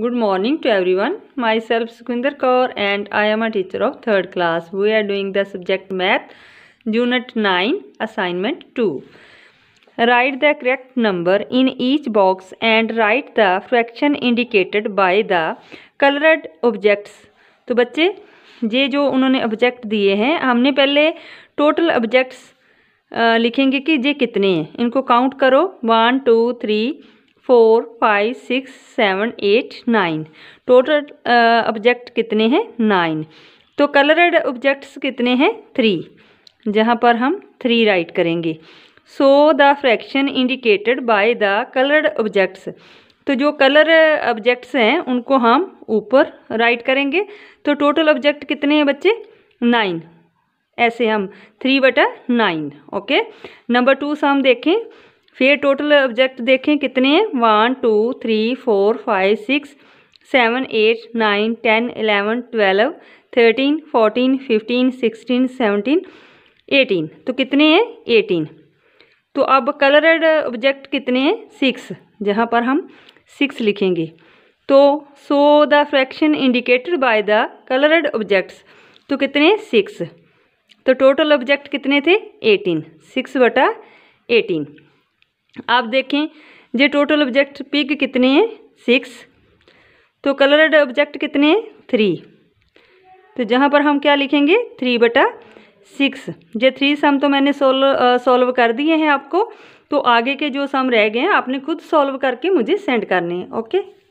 good morning to everyone myself Sukhwinder Kaur and I am a teacher of third class we are doing the subject math unit nine assignment to write the correct number in each box and write the fraction indicated by the coloured objects तो बच्चे ये जो उन्होंने object दिए हैं हमने पहले total objects लिखेंगे कि ये कितने हैं इनको काउंट करो one two three four five six seven eight nine total object कितने हैं नाइन तो कलरड ऑब्जेक्ट्स कितने हैं थ्री जहाँ पर हम थ्री राइट करेंगे so the fraction indicated by the coloured objects तो जो कलर ऑब्जेक्ट्स हैं उनको हम ऊपर राइट करेंगे तो टोटल ऑब्जेक्ट कितने हैं बच्चे नाइन ऐसे हम थ्री बटा नाइन ओके नंबर टू से हम देखें फिर टोटल ऑब्जेक्ट देखें कितने हैं one two three four five six seven eight nine ten eleven twelve thirteen fourteen fifteen sixteen seventeen eighteen तो कितने हैं एटीन तो अब कलरड ऑब्जेक्ट कितने हैं सिक्स जहाँ पर हम सिक्स लिखेंगे तो so the fraction indicated by the coloured objects तो कितने सिक्स तो टोटल ऑब्जेक्ट कितने थे एटीन सिक्स बटा एटीन आप देखें ये टोटल ऑब्जेक्ट पिक कितने हैं सिक्स तो कलर्ड ऑब्जेक्ट कितने हैं थ्री तो जहाँ पर हम क्या लिखेंगे थ्री बटा सिक्स ये थ्री सम तो मैंने सोल्व सॉल्व कर दिए हैं आपको तो आगे के जो सम रह गए हैं आपने खुद सॉल्व करके मुझे सेंड करने हैं ओके